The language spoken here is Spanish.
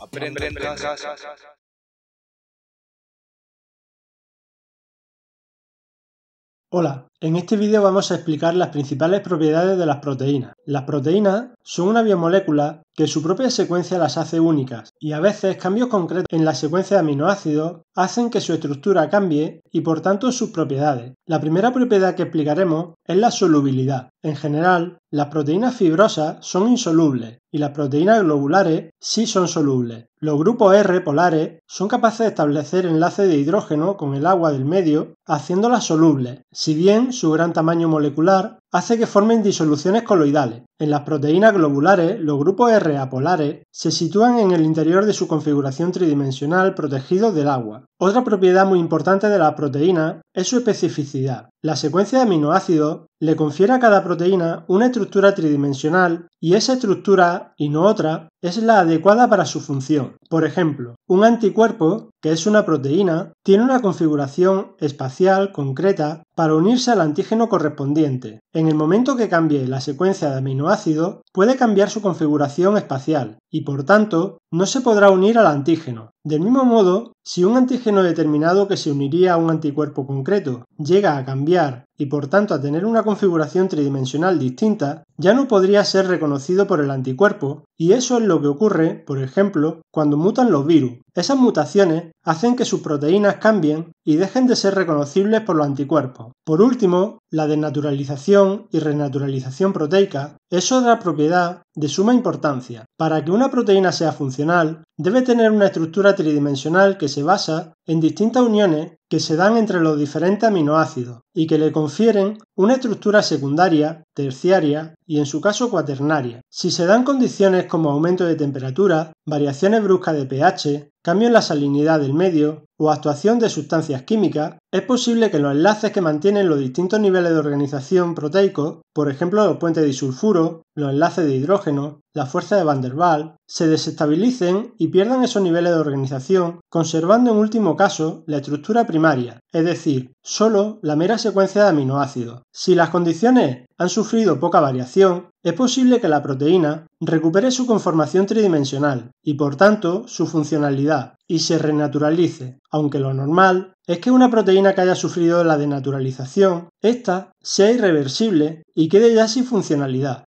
Aprende, en casa. Hola, en este vídeo vamos a explicar las principales propiedades de las proteínas. Las proteínas son una biomolécula que su propia secuencia las hace únicas y a veces cambios concretos en la secuencia de aminoácidos hacen que su estructura cambie y por tanto sus propiedades. La primera propiedad que explicaremos es la solubilidad. En general, las proteínas fibrosas son insolubles y las proteínas globulares sí son solubles. Los grupos R polares son capaces de establecer enlaces de hidrógeno con el agua del medio haciéndolas solubles, si bien su gran tamaño molecular hace que formen disoluciones coloidales. En las proteínas globulares, los grupos R apolares se sitúan en el interior de su configuración tridimensional protegidos del agua. Otra propiedad muy importante de las proteínas es su especificidad. La secuencia de aminoácidos le confiere a cada proteína una estructura tridimensional y esa estructura, y no otra, es la adecuada para su función. Por ejemplo, un anticuerpo, que es una proteína, tiene una configuración espacial concreta para unirse al antígeno correspondiente. En el momento que cambie la secuencia de aminoácidos, puede cambiar su configuración espacial y por tanto no se podrá unir al antígeno. Del mismo modo, si un antígeno determinado que se uniría a un anticuerpo concreto llega a cambiar y por tanto a tener una configuración tridimensional distinta, ya no podría ser reconocido por el anticuerpo y eso es lo lo que ocurre, por ejemplo, cuando mutan los virus. Esas mutaciones hacen que sus proteínas cambien y dejen de ser reconocibles por los anticuerpos. Por último, la desnaturalización y renaturalización proteica es otra propiedad de suma importancia. Para que una proteína sea funcional, debe tener una estructura tridimensional que se basa en distintas uniones que se dan entre los diferentes aminoácidos y que le confieren una estructura secundaria, terciaria y en su caso cuaternaria. Si se dan condiciones como aumento de temperatura, variaciones bruscas de pH, cambio en la salinidad del medio, o actuación de sustancias químicas, es posible que los enlaces que mantienen los distintos niveles de organización proteico, por ejemplo los puentes de disulfuro, los enlaces de hidrógeno, la fuerza de Van der Waals, se desestabilicen y pierdan esos niveles de organización, conservando en último caso la estructura primaria, es decir, solo la mera secuencia de aminoácidos. Si las condiciones han sufrido poca variación, es posible que la proteína recupere su conformación tridimensional y por tanto su funcionalidad, y se renaturalice, aunque lo normal es que una proteína que haya sufrido la denaturalización, ésta sea irreversible y quede ya sin funcionalidad,